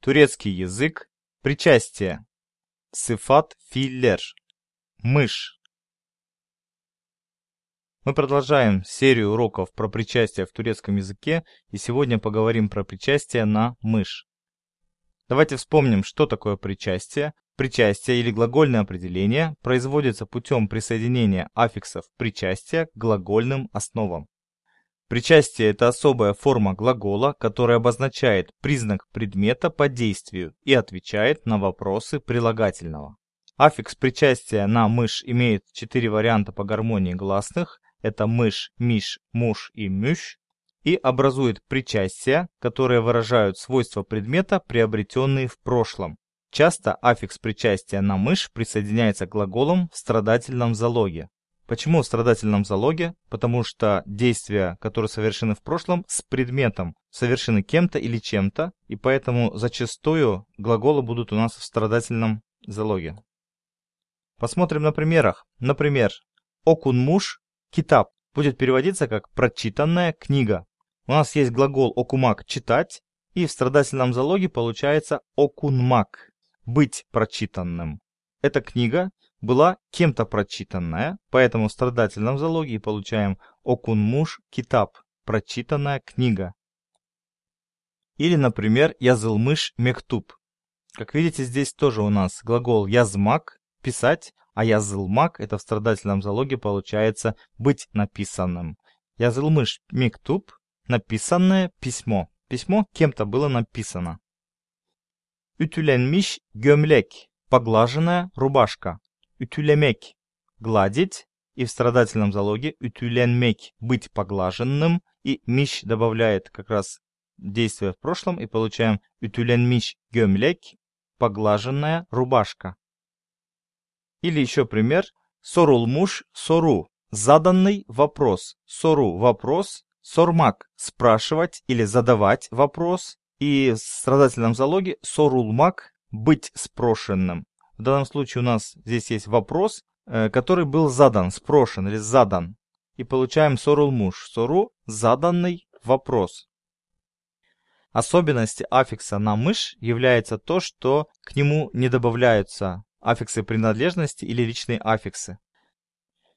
турецкий язык, причастие, сифат филлер, мышь. Мы продолжаем серию уроков про причастие в турецком языке, и сегодня поговорим про причастие на мышь. Давайте вспомним, что такое причастие. Причастие или глагольное определение производится путем присоединения аффиксов причастия к глагольным основам. Причастие – это особая форма глагола, которая обозначает признак предмета по действию и отвечает на вопросы прилагательного. Аффикс причастия на «мышь» имеет четыре варианта по гармонии гласных – это «мышь», «миш», «муж» и «мющ», и образует причастия, которые выражают свойства предмета, приобретенные в прошлом. Часто аффикс причастия на «мышь» присоединяется к глаголам в страдательном залоге. Почему в страдательном залоге? Потому что действия, которые совершены в прошлом, с предметом совершены кем-то или чем-то, и поэтому зачастую глаголы будут у нас в страдательном залоге. Посмотрим на примерах. Например, окунмуш китап будет переводиться как прочитанная книга. У нас есть глагол окумак читать, и в страдательном залоге получается окунмак быть прочитанным. Эта книга была кем-то прочитанная, поэтому в страдательном залоге получаем «окунмуш китап прочитанная книга. Или, например, «язылмыш мектуб». Как видите, здесь тоже у нас глагол «язмак» – писать, а «язылмак» – это в страдательном залоге получается «быть написанным». «Язылмыш мектуб» – написанное письмо. Письмо кем-то было написано. Ütülenmiş gömlek – поглаженная рубашка ütülemek – гладить, и в страдательном залоге ütülenmek – быть поглаженным, и миш добавляет как раз действие в прошлом, и получаем ütülenmiş gömlek – поглаженная рубашка. Или еще пример сорулмуш сору – заданный вопрос, сору – вопрос, сормак – спрашивать или задавать вопрос, и в страдательном залоге сорулмак – быть спрошенным. В данном случае у нас здесь есть вопрос, э, который был задан, спрошен или задан. И получаем сорул муж. Сору – заданный вопрос. Особенность аффикса на мышь является то, что к нему не добавляются аффиксы принадлежности или личные аффиксы.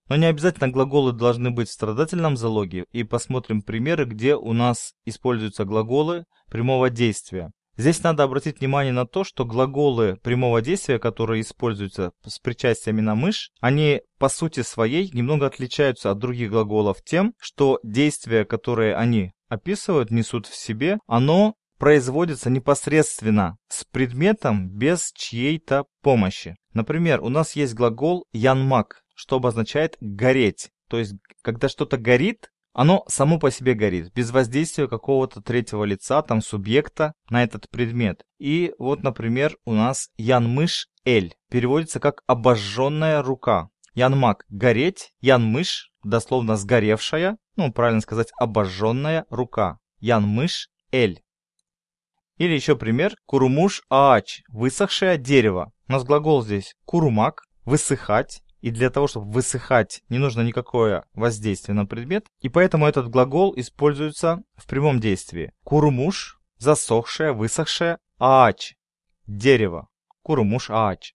Но не обязательно глаголы должны быть в страдательном залоге, и посмотрим примеры, где у нас используются глаголы прямого действия. Здесь надо обратить внимание на то, что глаголы прямого действия, которые используются с причастиями на мышь, они по сути своей немного отличаются от других глаголов тем, что действие, которое они описывают, несут в себе, оно производится непосредственно с предметом без чьей-то помощи. Например, у нас есть глагол «янмак», что обозначает «гореть». То есть, когда что-то горит, оно само по себе горит, без воздействия какого-то третьего лица, там субъекта на этот предмет. И вот, например, у нас Янмыш Эль переводится как «обожженная рука». Янмак – гореть, Янмыш – дословно сгоревшая, ну, правильно сказать, обожженная рука. Янмыш Эль. Или еще пример «курумуш аач» – высохшее дерево. У нас глагол здесь «курумак» – высыхать, и для того, чтобы высыхать, не нужно никакое воздействие на предмет, и поэтому этот глагол используется в прямом действии. Курумуш – засохшее, высохшее, аач – дерево. Курумуш аач.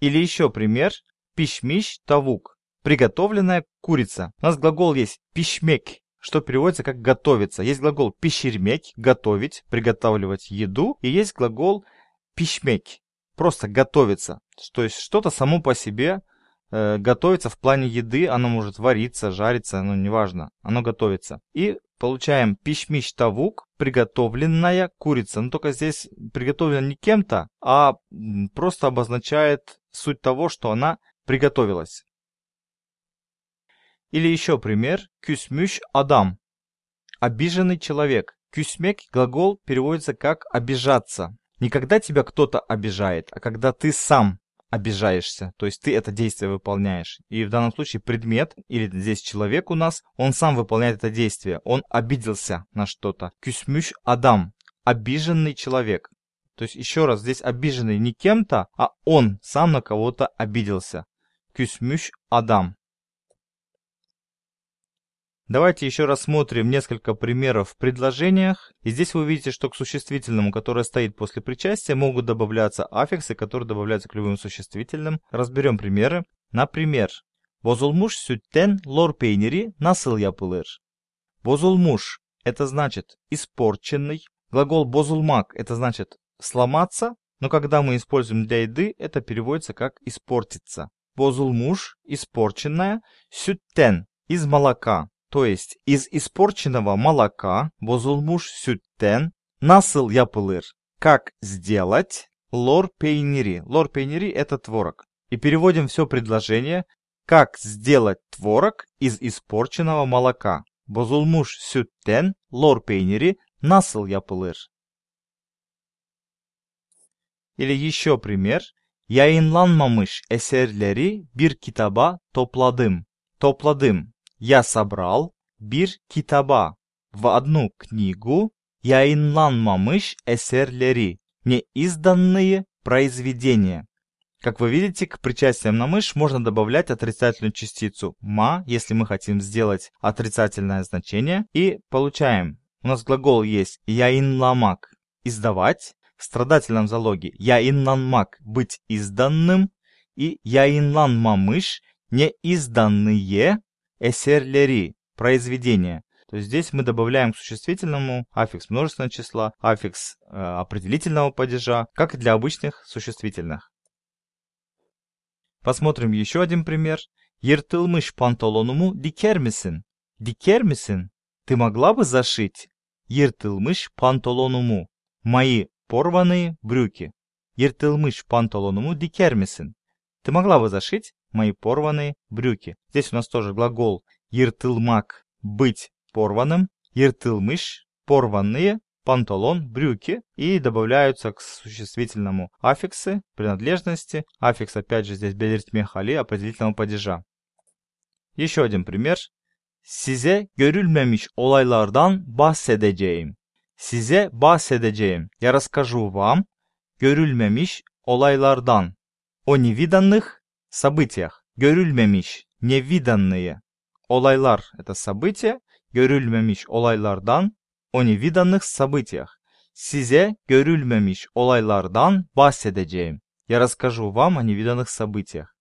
Или еще пример – пишмиш тавук – приготовленная курица. У нас глагол есть пишмек, что переводится как готовиться. Есть глагол пищермек – готовить, приготавливать еду, и есть глагол пишмек – просто готовиться, то есть что-то само по себе э, готовится в плане еды, оно может вариться, жариться, ну неважно, оно готовится. И получаем пищмищ тавук, приготовленная курица. Но ну, только здесь приготовлена не кем-то, а просто обозначает суть того, что она приготовилась. Или еще пример. Кюсмющ Адам. Обиженный человек. Кюсмек глагол переводится как обижаться. Не когда тебя кто-то обижает, а когда ты сам обижаешься. То есть ты это действие выполняешь. И в данном случае предмет, или здесь человек у нас, он сам выполняет это действие. Он обиделся на что-то. Кюсмюш Адам. Обиженный человек. То есть еще раз, здесь обиженный не кем-то, а он сам на кого-то обиделся. Кюсмюш Адам. Давайте еще рассмотрим несколько примеров в предложениях. И здесь вы увидите, что к существительному, которое стоит после причастия, могут добавляться аффиксы, которые добавляются к любым существительным. Разберем примеры. Например, «Bozulmuş sütten lor peyniri nasıl yapılır?» «Bozulmuş» — это значит «испорченный». Глагол «bozulmak» — это значит «сломаться». Но когда мы используем для еды, это переводится как «испортиться». «Bozulmuş» — «испорченная», сюттен — «из молока». То есть из испорченного молока bozulmuş sütten nasıl yapılır? Как сделать лор пейнири? Лор пейнири – это творог. И переводим все предложение «Как сделать творог из испорченного молока?» Бозулмуш sütten лор пейнири насыл yapılır? Или еще пример. Yayınlanmamış эсерлери бир китаба топладым. Топладым. Я собрал бир китаба в одну книгу yayınlanmamış эсерлери неизданные произведения. Как вы видите, к причастиям на мышь можно добавлять отрицательную частицу «ма», если мы хотим сделать отрицательное значение, и получаем. У нас глагол есть «яинламак» – «издавать», в страдательном залоге «яинланмак» – «быть изданным», и «яинланмамыш» – «неизданные», эсерлери – произведение, то здесь мы добавляем к существительному аффикс множественного числа, аффикс э, определительного падежа, как и для обычных существительных. Посмотрим еще один пример. Yırtılmış панталонуму diker misin? Ты могла бы зашить? Yırtılmış панталонуму. Мои порванные брюки. Yırtılmış панталонуму diker Ты могла бы зашить мои порванные брюки. Здесь у нас тоже глагол «ертылмак» – «быть порванным», «ертылмыш» – «порванные», «панталон», «брюки» и добавляются к существительному аффиксы, принадлежности. Аффикс опять же здесь белертьме хали определительного падежа. Еще один пример. Size görülmemiş olaylardan bahsedeceğim. Size bahsedeceğim. Я расскажу вам görülmemiş olaylardan. О невиданных событиях. Görülmemiş, невиданные. Olaylar – это события. Görülmemiş olaylardan, o nevidanных событиях. Size görülmemiş olaylardan bahsedeceğim. Я расскажу вам о невиданных событиях.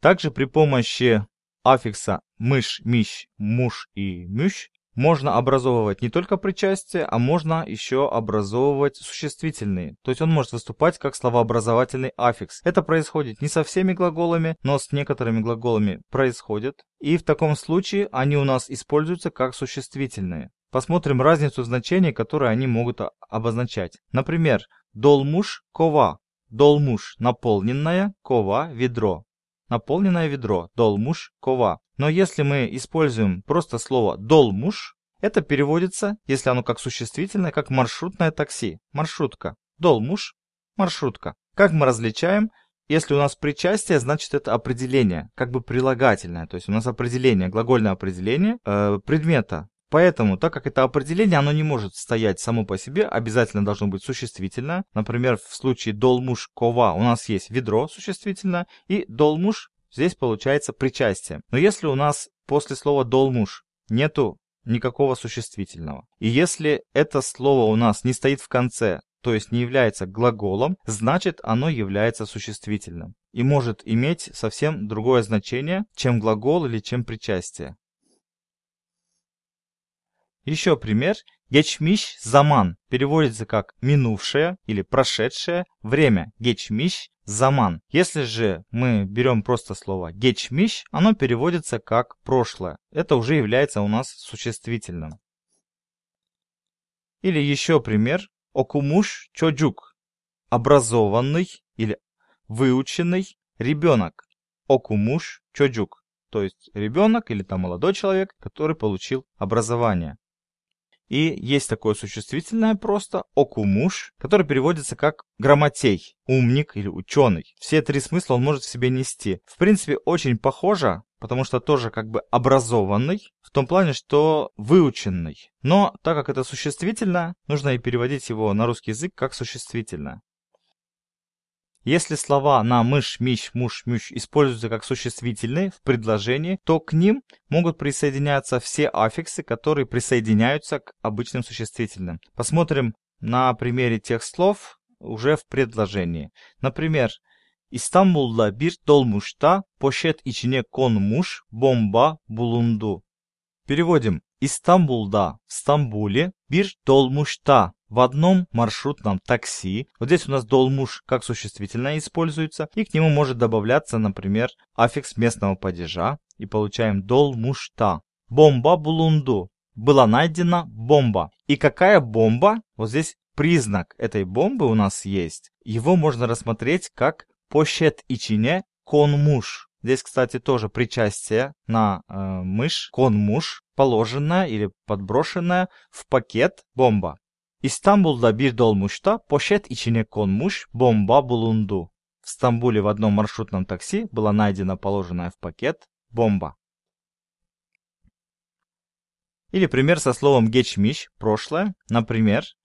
Также при помощи аффикса мыш, мищ, муж и мющ можно образовывать не только причастие, а можно еще образовывать существительные. То есть он может выступать как словообразовательный аффикс. Это происходит не со всеми глаголами, но с некоторыми глаголами происходит. И в таком случае они у нас используются как существительные. Посмотрим разницу значений, которые они могут обозначать. Например, долмуш – кова, долмуш – наполненная, кова – ведро наполненное ведро, долмуш, кова. Но если мы используем просто слово долмуш, это переводится, если оно как существительное, как маршрутное такси, маршрутка, долмуш, маршрутка. Как мы различаем? Если у нас причастие, значит это определение, как бы прилагательное. То есть у нас определение, глагольное определение э, предмета, Поэтому, так как это определение, оно не может стоять само по себе, обязательно должно быть существительное. Например, в случае долмушкова у нас есть ведро существительное и долмуш здесь получается причастие. Но если у нас после слова долмуш нету никакого существительного, и если это слово у нас не стоит в конце, то есть не является глаголом, значит оно является существительным и может иметь совсем другое значение, чем глагол или чем причастие. Еще пример. Гечмиш заман переводится как минувшее или прошедшее время. Гечмиш заман. Если же мы берем просто слово гечмиш, оно переводится как прошлое. Это уже является у нас существительным. Или еще пример. Окумуш чоджук. Образованный или выученный ребенок. Окумуш чоджук. То есть ребенок или там молодой человек, который получил образование. И есть такое существительное просто «окумуш», которое переводится как «грамотей», «умник» или «ученый». Все три смысла он может в себе нести. В принципе, очень похоже, потому что тоже как бы образованный, в том плане, что выученный. Но так как это существительное, нужно и переводить его на русский язык как существительное. Если слова на мышь, мищ, муж, мющ используются как существительные в предложении, то к ним могут присоединяться все аффиксы, которые присоединяются к обычным существительным. Посмотрим на примере тех слов уже в предложении. Например, İstanbul'da bir dolmuşta poşet içine konmuş bomba bulundu. Переводим. Истамбулда в Стамбуле, бир долмушта в одном маршрутном такси. Вот здесь у нас долмуш как существительное используется, и к нему может добавляться, например, аффикс местного падежа, и получаем долмушта. Бомба булунду. Была найдена бомба. И какая бомба? Вот здесь признак этой бомбы у нас есть. Его можно рассмотреть как пощет и чине конмуш. Здесь, кстати, тоже причастие на э, мышь, конмуш, положенная или подброшенная в пакет бомба. İstanbul'da bir dolmuşta пошет içine конмуш бомба bulundu. В Стамбуле в одном маршрутном такси была найдена положенная в пакет бомба. Или пример со словом geçmiş – прошлое. Например,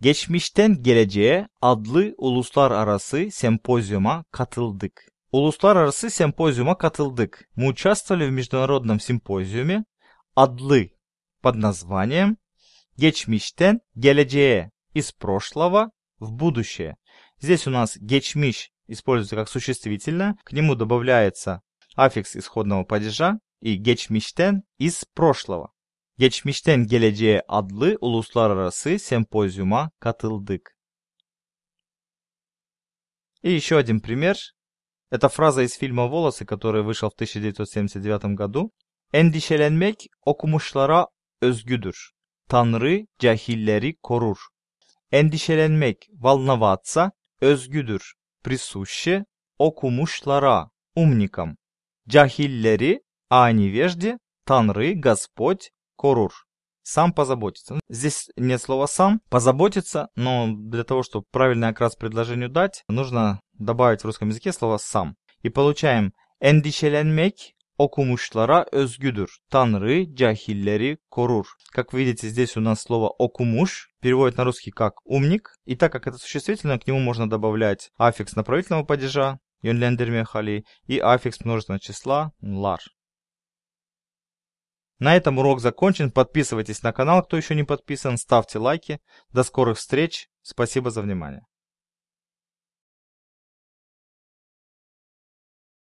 geçmişten geleceğe adlı uluslararası sempozyuma katıldık. Uluslararası sempozyuma katıldık. Мы участвовали в международном симпозиуме adlı под названием Geçmişten geleceğe, из прошлого в будущее. Здесь у нас geçmiş используется как существительное, к нему добавляется аффикс исходного падежа и geçmişten из прошлого. Geçmişten geleceğe adlı uluslararası sempozyuma katıldık. И еще один пример. Это фраза из фильма «Волосы», который вышел в 1979 году. Endişelenmek okumuşlara özgüdür. Tanrı cahilleri korur. Endişelenmek valnavatsa özgüdür. Присуще окумушлара умникам. Cahilleri о вежде Танры Господь корур. Сам позаботится. Здесь нет слова «сам». Позаботиться, но для того, чтобы правильный окрас предложению дать, нужно добавить в русском языке слово «сам». И получаем «эндишеленмек» Окумушлара özgüдür. Tanrı cahilleri корур. Как видите, здесь у нас слово «окумуш» переводит на русский как «умник». И так как это существительное, к нему можно добавлять аффикс направительного падежа «юнлендермехали» и аффикс множественного числа «лар». На этом урок закончен. Подписывайтесь на канал, кто еще не подписан. Ставьте лайки. До скорых встреч. Спасибо за внимание.